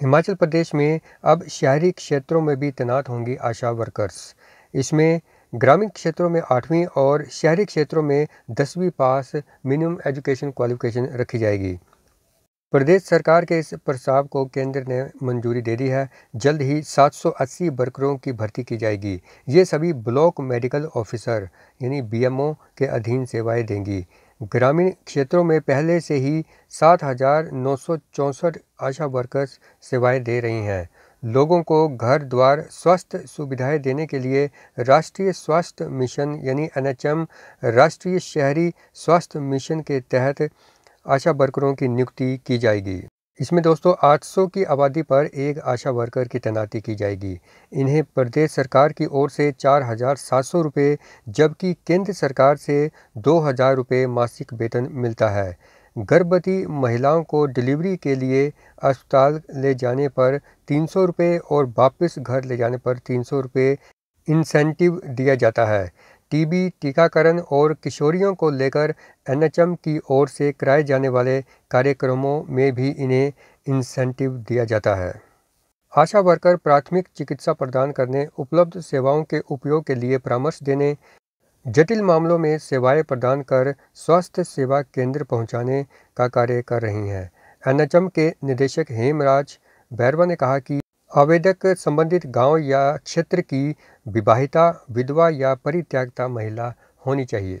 हिमाचल प्रदेश में अब शहरी क्षेत्रों में भी तैनात होंगी आशा वर्कर्स इसमें ग्रामीण क्षेत्रों में आठवीं और शहरी क्षेत्रों में दसवीं पास मिनिमम एजुकेशन क्वालिफिकेशन रखी जाएगी प्रदेश सरकार के इस प्रस्ताव को केंद्र ने मंजूरी दे दी है जल्द ही 780 वर्करों की भर्ती की जाएगी ये सभी ब्लॉक मेडिकल ऑफिसर यानी बीएमओ के अधीन सेवाएं देंगी ग्रामीण क्षेत्रों में पहले से ही सात हज़ार नौ सौ चौंसठ आशा वर्कर्स सेवाएं दे रही हैं लोगों को घर द्वार स्वास्थ्य सुविधाएं देने के लिए राष्ट्रीय स्वास्थ्य मिशन यानी एन राष्ट्रीय शहरी स्वास्थ्य मिशन के तहत आशा वर्करों की नियुक्ति की जाएगी इसमें दोस्तों 800 की आबादी पर एक आशा वर्कर की तैनाती की जाएगी इन्हें प्रदेश सरकार की ओर से चार हज़ार सात सौ रुपये जबकि केंद्र सरकार से दो हज़ार रुपये मासिक वेतन मिलता है गर्भवती महिलाओं को डिलीवरी के लिए अस्पताल ले जाने पर तीन सौ रुपये और वापस घर ले जाने पर तीन सौ रुपये इंसेंटिव दिया जाता है टीबी टीकाकरण और किशोरियों को लेकर एनएचएम की ओर से कराए जाने वाले कार्यक्रमों में भी इन्हें इंसेंटिव दिया जाता है आशा वर्कर प्राथमिक चिकित्सा प्रदान करने उपलब्ध सेवाओं के उपयोग के लिए परामर्श देने जटिल मामलों में सेवाएं प्रदान कर स्वास्थ्य सेवा केंद्र पहुंचाने का कार्य कर रही हैं एनएचएम के निदेशक हेमराज बैरवा ने कहा कि आवेदक संबंधित गांव या क्षेत्र की विवाहिता विधवा या परित्यागता महिला होनी चाहिए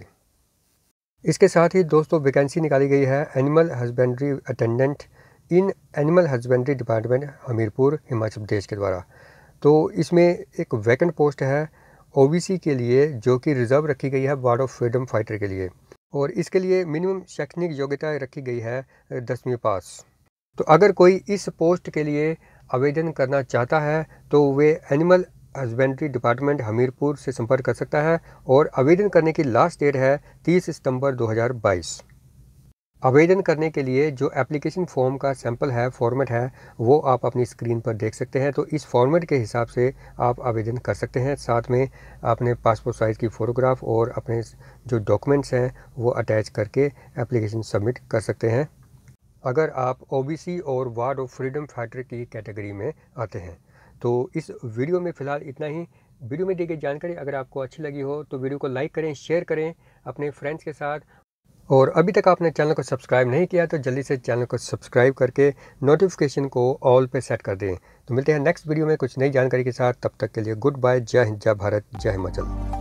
इसके साथ ही दोस्तों वैकेंसी निकाली गई है animal husbandry attendant in animal husbandry department Hamirpur Himachal Pradesh के द्वारा तो इसमें एक वैकेंट पोस्ट है ओबीसी के लिए जो कि रिजर्व रखी गई है वार्ड ऑफ फ्रीडम फाइटर के लिए और इसके लिए मिनिमम शैक्षणिक योग्यता रखी गई है दसवीं पास तो अगर कोई इस पोस्ट के लिए आवेदन करना चाहता है तो वे एनिमल हस्बेंड्री डिपार्टमेंट हमीरपुर से संपर्क कर सकता है और आवेदन करने की लास्ट डेट है 30 सितंबर 2022 आवेदन करने के लिए जो एप्लीकेशन फॉर्म का सैंपल है फॉर्मेट है वो आप अपनी स्क्रीन पर देख सकते हैं तो इस फॉर्मेट के हिसाब से आप आवेदन कर सकते हैं साथ में आपने पासपोर्ट साइज़ की फ़ोटोग्राफ और अपने जो डॉक्यूमेंट्स हैं वो अटैच करके एप्लीकेशन सबमिट कर सकते हैं अगर आप ओबीसी और वार्ड ऑफ फ्रीडम फाइटर की कैटेगरी में आते हैं तो इस वीडियो में फ़िलहाल इतना ही वीडियो में दी गई जानकारी अगर आपको अच्छी लगी हो तो वीडियो को लाइक करें शेयर करें अपने फ्रेंड्स के साथ और अभी तक आपने चैनल को सब्सक्राइब नहीं किया तो जल्दी से चैनल को सब्सक्राइब करके नोटिफिकेशन को ऑल पे सेट कर दें तो मिलते हैं नेक्स्ट वीडियो में कुछ नई जानकारी के साथ तब तक के लिए गुड बाय जय हिंद जय भारत जय हिमाचल